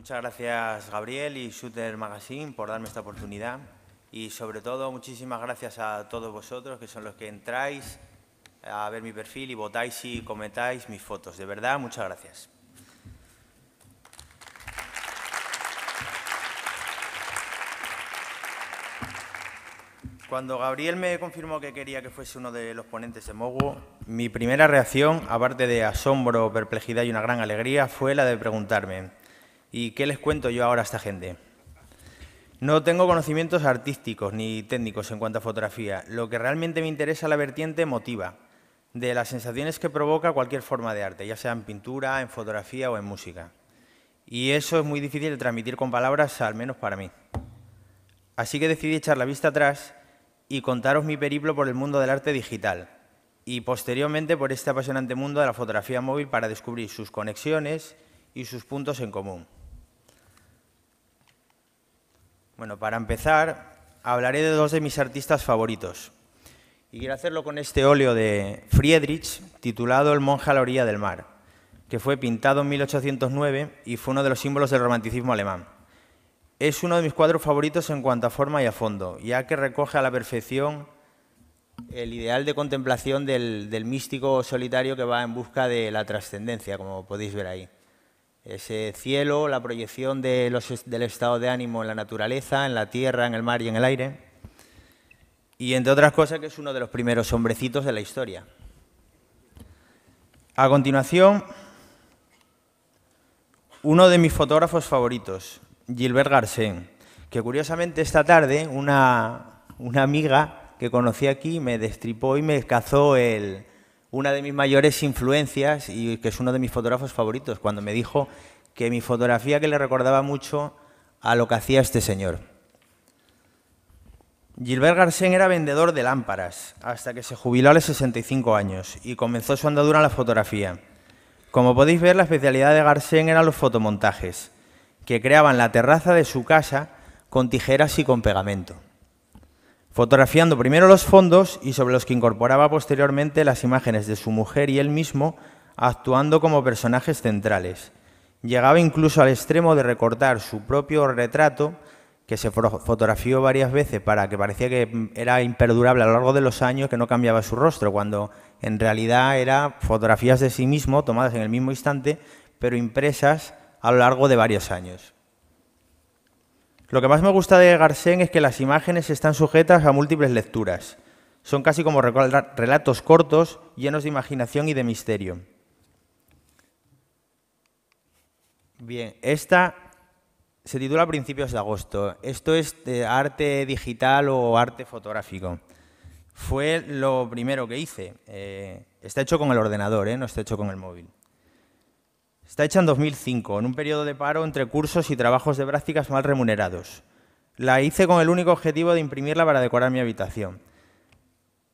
Muchas gracias, Gabriel y Shooter Magazine, por darme esta oportunidad. Y sobre todo, muchísimas gracias a todos vosotros, que son los que entráis a ver mi perfil y votáis y comentáis mis fotos. De verdad, muchas gracias. Cuando Gabriel me confirmó que quería que fuese uno de los ponentes de Mogu, mi primera reacción, aparte de asombro, perplejidad y una gran alegría, fue la de preguntarme, ¿Y qué les cuento yo ahora a esta gente? No tengo conocimientos artísticos ni técnicos en cuanto a fotografía. Lo que realmente me interesa la vertiente emotiva, de las sensaciones que provoca cualquier forma de arte, ya sea en pintura, en fotografía o en música. Y eso es muy difícil de transmitir con palabras, al menos para mí. Así que decidí echar la vista atrás y contaros mi periplo por el mundo del arte digital y posteriormente por este apasionante mundo de la fotografía móvil para descubrir sus conexiones y sus puntos en común. Bueno, para empezar, hablaré de dos de mis artistas favoritos. Y quiero hacerlo con este óleo de Friedrich, titulado El monje a la orilla del mar, que fue pintado en 1809 y fue uno de los símbolos del romanticismo alemán. Es uno de mis cuadros favoritos en cuanto a forma y a fondo, ya que recoge a la perfección el ideal de contemplación del, del místico solitario que va en busca de la trascendencia, como podéis ver ahí. Ese cielo, la proyección del estado de ánimo en la naturaleza, en la tierra, en el mar y en el aire. Y entre otras cosas que es uno de los primeros hombrecitos de la historia. A continuación, uno de mis fotógrafos favoritos, Gilbert Garcén, que curiosamente esta tarde una, una amiga que conocí aquí me destripó y me cazó el, una de mis mayores influencias y que es uno de mis fotógrafos favoritos, cuando me dijo que mi fotografía que le recordaba mucho a lo que hacía este señor. Gilbert Garcén era vendedor de lámparas hasta que se jubiló a los 65 años y comenzó su andadura en la fotografía. Como podéis ver, la especialidad de Garcén eran los fotomontajes, que creaban la terraza de su casa con tijeras y con pegamento fotografiando primero los fondos y sobre los que incorporaba posteriormente las imágenes de su mujer y él mismo, actuando como personajes centrales. Llegaba incluso al extremo de recortar su propio retrato, que se fotografió varias veces para que parecía que mm, era imperdurable a lo largo de los años, que no cambiaba su rostro, cuando en realidad eran fotografías de sí mismo tomadas en el mismo instante, pero impresas a lo largo de varios años. Lo que más me gusta de Garcén es que las imágenes están sujetas a múltiples lecturas. Son casi como relatos cortos, llenos de imaginación y de misterio. Bien, esta se titula Principios de agosto. Esto es arte digital o arte fotográfico. Fue lo primero que hice. Eh, está hecho con el ordenador, ¿eh? no está hecho con el móvil. Está hecha en 2005, en un periodo de paro entre cursos y trabajos de prácticas mal remunerados. La hice con el único objetivo de imprimirla para decorar mi habitación.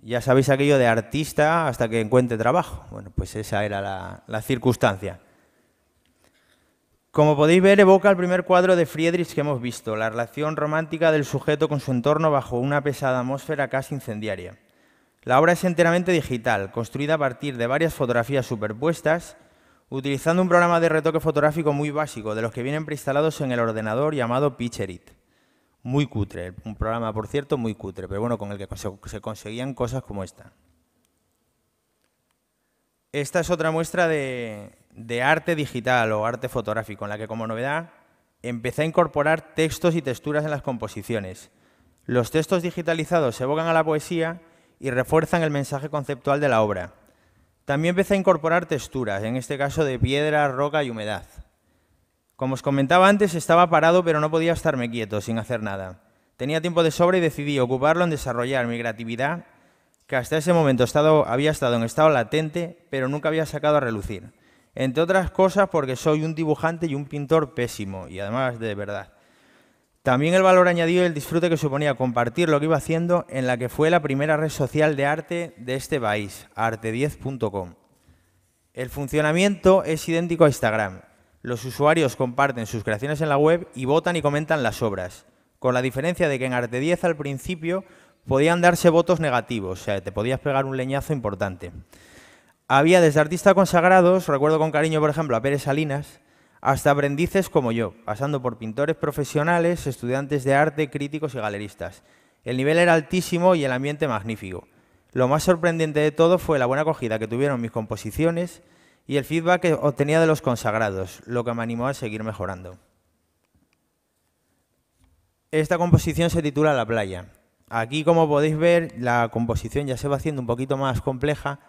Ya sabéis aquello de artista hasta que encuentre trabajo. Bueno, pues esa era la, la circunstancia. Como podéis ver, evoca el primer cuadro de Friedrich que hemos visto, la relación romántica del sujeto con su entorno bajo una pesada atmósfera casi incendiaria. La obra es enteramente digital, construida a partir de varias fotografías superpuestas utilizando un programa de retoque fotográfico muy básico, de los que vienen preinstalados en el ordenador llamado Picherit, Muy cutre, un programa, por cierto, muy cutre, pero bueno, con el que se conseguían cosas como esta. Esta es otra muestra de, arte digital o arte fotográfico, en la que como novedad empecé a incorporar textos y texturas en las composiciones. Los textos digitalizados se evocan a la poesía y refuerzan el mensaje conceptual de la obra. También empecé a incorporar texturas, en este caso de piedra, roca y humedad. Como os comentaba antes, estaba parado pero no podía estarme quieto sin hacer nada. Tenía tiempo de sobra y decidí ocuparlo en desarrollar mi creatividad, que hasta ese momento había estado en estado latente, pero nunca había sacado a relucir. Entre otras cosas porque soy un dibujante y un pintor pésimo, y además de verdad. También el valor añadido y el disfrute que suponía compartir lo que iba haciendo en la que fue la primera red social de arte de este país, arte10.com. El funcionamiento es idéntico a Instagram. Los usuarios comparten sus creaciones en la web y votan y comentan las obras, con la diferencia de que en Arte10 al principio podían darse votos negativos, o sea, te podías pegar un leñazo importante. Había desde artistas consagrados, recuerdo con cariño, por ejemplo, a Pérez Salinas, hasta aprendices como yo, pasando por pintores profesionales, estudiantes de arte, críticos y galeristas. El nivel era altísimo y el ambiente magnífico. Lo más sorprendente de todo fue la buena acogida que tuvieron mis composiciones y el feedback que obtenía de los consagrados, lo que me animó a seguir mejorando. Esta composición se titula La playa. Aquí, como podéis ver, la composición ya se va haciendo un poquito más compleja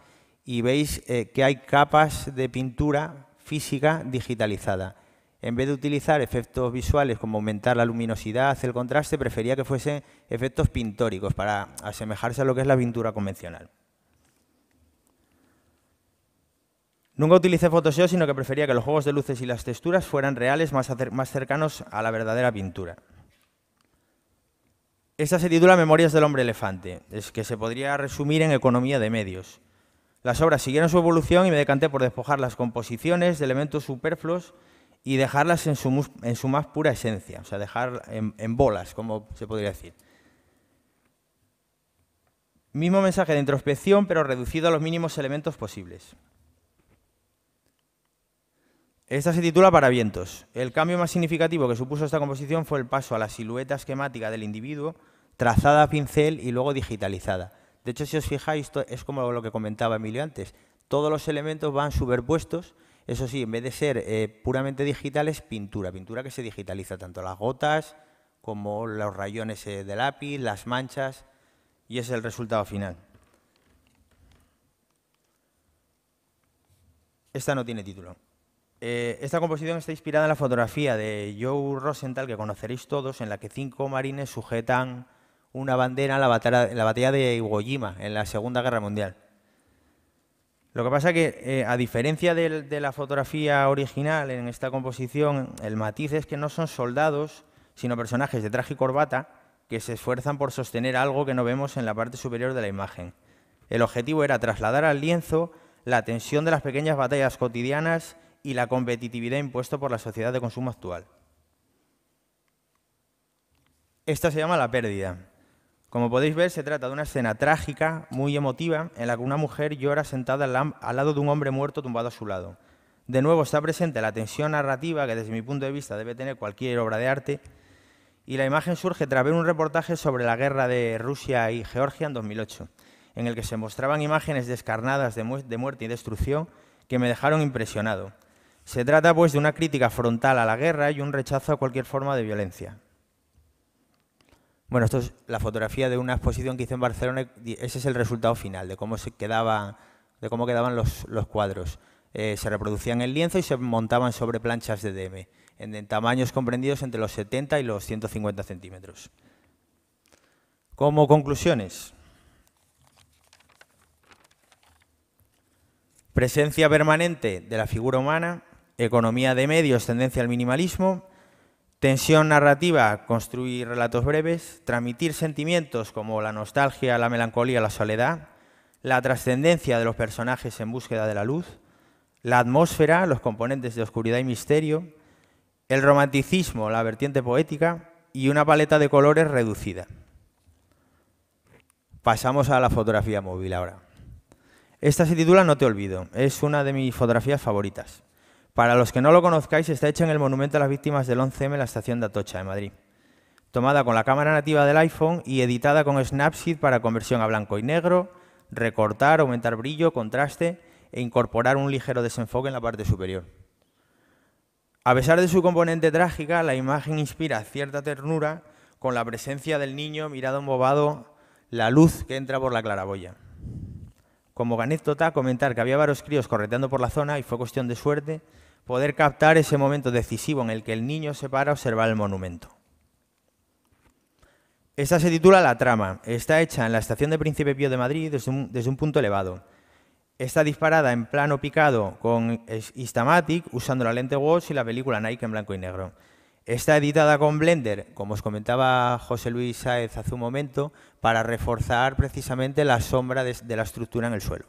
y veis eh, que hay capas de pintura física digitalizada. En vez de utilizar efectos visuales como aumentar la luminosidad, el contraste, prefería que fuesen efectos pintóricos para asemejarse a lo que es la pintura convencional. Nunca utilicé Photoshop, sino que prefería que los juegos de luces y las texturas fueran reales, más, más cercanos a la verdadera pintura. Esta se titula Memorias del hombre elefante, es que se podría resumir en economía de medios. Las obras siguieron su evolución y me decanté por despojar las composiciones de elementos superfluos y dejarlas en su, más pura esencia, o sea, dejar en, en bolas, como se podría decir. Mismo mensaje de introspección, pero reducido a los mínimos elementos posibles. Esta se titula Para vientos. El cambio más significativo que supuso esta composición fue el paso a la silueta esquemática del individuo, trazada a pincel y luego digitalizada. De hecho, si os fijáis, es como lo que comentaba Emilio antes. Todos los elementos van superpuestos. Eso sí, en vez de ser eh, puramente digitales, pintura. Pintura que se digitaliza tanto las gotas como los rayones eh, de lápiz, las manchas, y es el resultado final. Esta no tiene título. Eh, esta composición está inspirada en la fotografía de Joe Rosenthal, que conoceréis todos, en la que cinco marines sujetan una bandera en la, batalla, de Iwo Jima, en la Segunda Guerra Mundial. Lo que pasa es que, eh, a diferencia de, la fotografía original en esta composición, el matiz es que no son soldados, sino personajes de traje y corbata que se esfuerzan por sostener algo que no vemos en la parte superior de la imagen. El objetivo era trasladar al lienzo la tensión de las pequeñas batallas cotidianas y la competitividad impuesta por la sociedad de consumo actual. Esta se llama la pérdida. Como podéis ver, se trata de una escena trágica, muy emotiva, en la que una mujer llora sentada al lado de un hombre muerto tumbado a su lado. De nuevo está presente la tensión narrativa que desde mi punto de vista debe tener cualquier obra de arte, y la imagen surge tras ver un reportaje sobre la guerra de Rusia y Georgia en 2008, en el que se mostraban imágenes descarnadas de, de muerte y destrucción que me dejaron impresionado. Se trata pues de una crítica frontal a la guerra y un rechazo a cualquier forma de violencia. Bueno, esto es la fotografía de una exposición que hice en Barcelona. Ese es el resultado final de cómo se de cómo quedaban los, cuadros. Eh, se reproducían en lienzo y se montaban sobre planchas de DM, en, en tamaños comprendidos entre los 70 y los 150 centímetros. Como conclusiones, presencia permanente de la figura humana, economía de medios, tendencia al minimalismo, Tensión narrativa, construir relatos breves, transmitir sentimientos como la nostalgia, la melancolía, la soledad, la trascendencia de los personajes en búsqueda de la luz, la atmósfera, los componentes de oscuridad y misterio, el romanticismo, la vertiente poética y una paleta de colores reducida. Pasamos a la fotografía móvil ahora. Esta se titula No te olvido, es una de mis fotografías favoritas. Para los que no lo conozcáis, está hecha en el Monumento a las Víctimas del 11M en la estación de Atocha, de Madrid. Tomada con la cámara nativa del iPhone y editada con Snapseed para conversión a blanco y negro, recortar, aumentar brillo, contraste e incorporar un ligero desenfoque en la parte superior. A pesar de su componente trágica, la imagen inspira cierta ternura con la presencia del niño mirado embobado, la luz que entra por la claraboya. Como anécdota, comentar que había varios críos correteando por la zona y fue cuestión de suerte poder captar ese momento decisivo en el que el niño se para a observar el monumento. Esta se titula La Trama. Está hecha en la estación de Príncipe Pío de Madrid desde un, punto elevado. Está disparada en plano picado con Instamatic usando la lente Watch y la película Nike en blanco y negro. Está editada con Blender, como os comentaba José Luis Sáez hace un momento, para reforzar precisamente la sombra de la estructura en el suelo.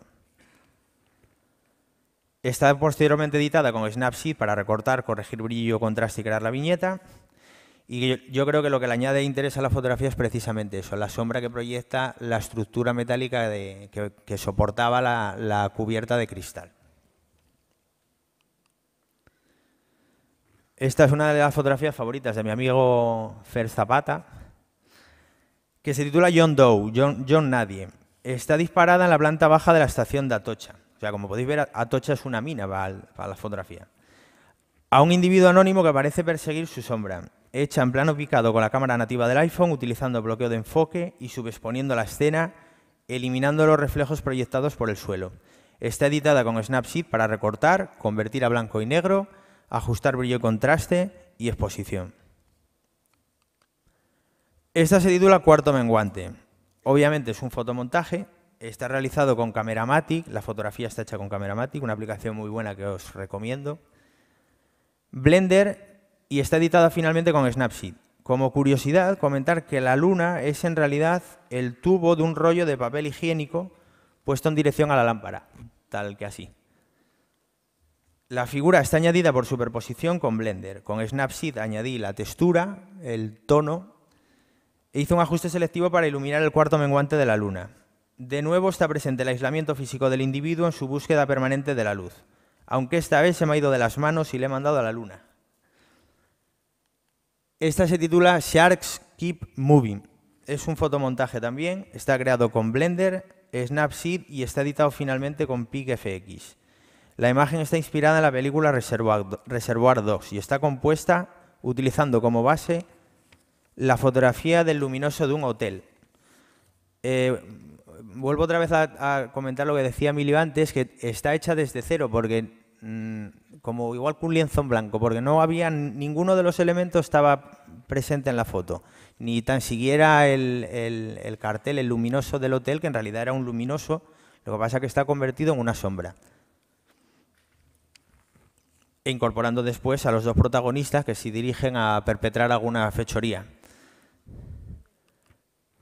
Está posteriormente editada con Snapseed para recortar, corregir brillo, contraste y crear la viñeta. Y yo creo que lo que le añade interés a la fotografía es precisamente eso, la sombra que proyecta la estructura metálica que, soportaba la, cubierta de cristal. Esta es una de las fotografías favoritas de mi amigo Fer Zapata, que se titula John Doe, John Nadie. Está disparada en la planta baja de la estación de Atocha. O sea, como podéis ver, Atocha es una mina para, la fotografía. A un individuo anónimo que parece perseguir su sombra, hecha en plano picado con la cámara nativa del iPhone, utilizando bloqueo de enfoque y subexponiendo la escena, eliminando los reflejos proyectados por el suelo. Está editada con Snapseed para recortar, convertir a blanco y negro, ajustar brillo y contraste y exposición. Esta se titula Cuarto Menguante. Obviamente es un fotomontaje está realizado con Cameramatic, la fotografía está hecha con Cameramatic, una aplicación muy buena que os recomiendo. Blender y está editada finalmente con Snapseed. Como curiosidad, comentar que la luna es en realidad el tubo de un rollo de papel higiénico puesto en dirección a la lámpara, tal que así. La figura está añadida por superposición con Blender. Con Snapseed añadí la textura, el tono e hice un ajuste selectivo para iluminar el cuarto menguante de la luna. De nuevo está presente el aislamiento físico del individuo en su búsqueda permanente de la luz, aunque esta vez se me ha ido de las manos y le he mandado a la luna. Esta se titula Sharks Keep Moving. Es un fotomontaje también, está creado con Blender, Snapseed y está editado finalmente con PicFX. La imagen está inspirada en la película Reservoir Dogs y está compuesta utilizando como base la fotografía del luminoso de un hotel. Eh, vuelvo otra vez a, comentar lo que decía Emilio antes, que está hecha desde cero, porque mm, como igual que un lienzo blanco, porque no había ninguno de los elementos estaba presente en la foto, ni tan siquiera el, el cartel, el luminoso del hotel, que en realidad era un luminoso, lo que pasa es que está convertido en una sombra. E incorporando después a los dos protagonistas que se dirigen a perpetrar alguna fechoría.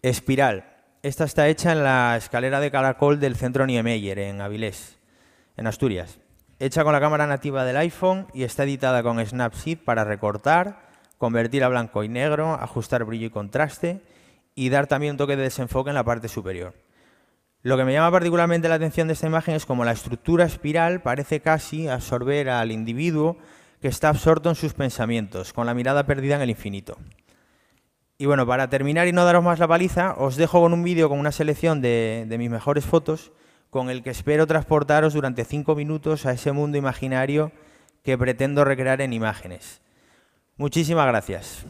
Espiral. Esta está hecha en la escalera de caracol del centro Niemeyer, en Avilés, en Asturias. Hecha con la cámara nativa del iPhone y está editada con Snapseed para recortar, convertir a blanco y negro, ajustar brillo y contraste y dar también un toque de desenfoque en la parte superior. Lo que me llama particularmente la atención de esta imagen es como la estructura espiral parece casi absorber al individuo que está absorto en sus pensamientos, con la mirada perdida en el infinito. Y bueno, para terminar y no daros más la paliza, os dejo con un vídeo con una selección de, de mis mejores fotos, con el que espero transportaros durante cinco minutos a ese mundo imaginario que pretendo recrear en imágenes. Muchísimas gracias.